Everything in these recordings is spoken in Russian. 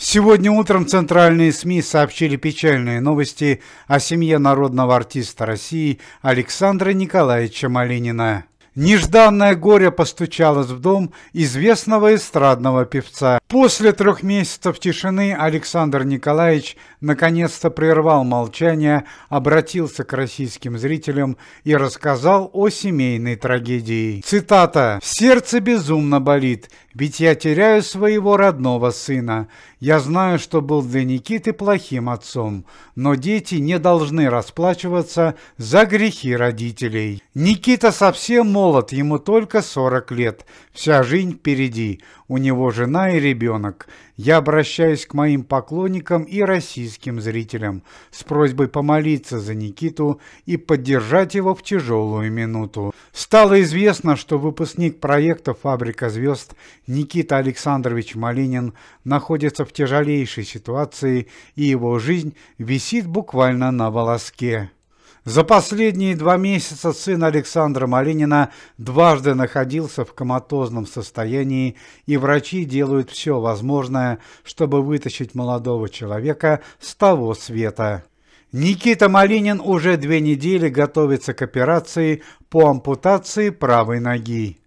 Сегодня утром центральные СМИ сообщили печальные новости о семье народного артиста России Александра Николаевича Малинина. Нежданное горе постучалось в дом известного эстрадного певца. После трех месяцев тишины Александр Николаевич наконец-то прервал молчание, обратился к российским зрителям и рассказал о семейной трагедии. Цитата. сердце безумно болит, ведь я теряю своего родного сына. Я знаю, что был для Никиты плохим отцом, но дети не должны расплачиваться за грехи родителей. Никита совсем молод молод, ему только 40 лет, вся жизнь впереди, у него жена и ребенок. Я обращаюсь к моим поклонникам и российским зрителям с просьбой помолиться за Никиту и поддержать его в тяжелую минуту. Стало известно, что выпускник проекта «Фабрика звезд» Никита Александрович Малинин находится в тяжелейшей ситуации и его жизнь висит буквально на волоске. За последние два месяца сын Александра Малинина дважды находился в коматозном состоянии, и врачи делают все возможное, чтобы вытащить молодого человека с того света. Никита Малинин уже две недели готовится к операции по ампутации правой ноги.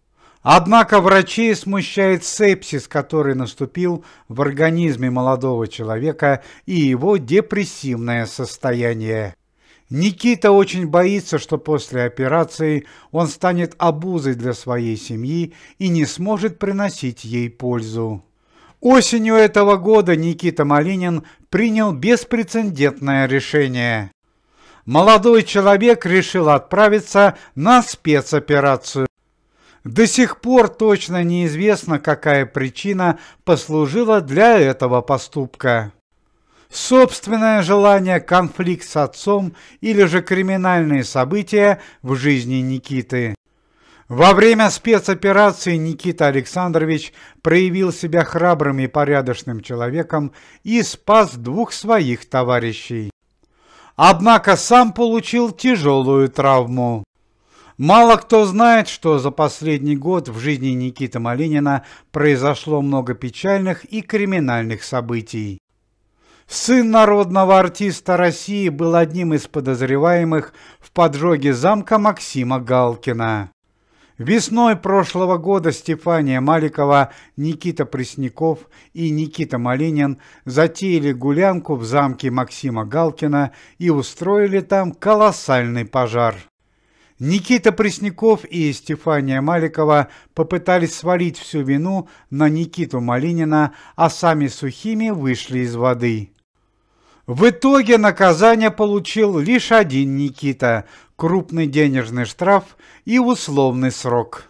Однако врачей смущает сепсис, который наступил в организме молодого человека и его депрессивное состояние. Никита очень боится, что после операции он станет обузой для своей семьи и не сможет приносить ей пользу. Осенью этого года Никита Малинин принял беспрецедентное решение. Молодой человек решил отправиться на спецоперацию. До сих пор точно неизвестно, какая причина послужила для этого поступка собственное желание, конфликт с отцом или же криминальные события в жизни Никиты. Во время спецоперации Никита Александрович проявил себя храбрым и порядочным человеком и спас двух своих товарищей. Однако сам получил тяжелую травму. Мало кто знает, что за последний год в жизни Никиты Малинина произошло много печальных и криминальных событий. Сын народного артиста России был одним из подозреваемых в поджоге замка Максима Галкина. Весной прошлого года Стефания Маликова, Никита Пресняков и Никита Малинин затеяли гулянку в замке Максима Галкина и устроили там колоссальный пожар. Никита Пресняков и Стефания Маликова попытались свалить всю вину на Никиту Малинина, а сами сухими вышли из воды. В итоге наказание получил лишь один Никита – крупный денежный штраф и условный срок –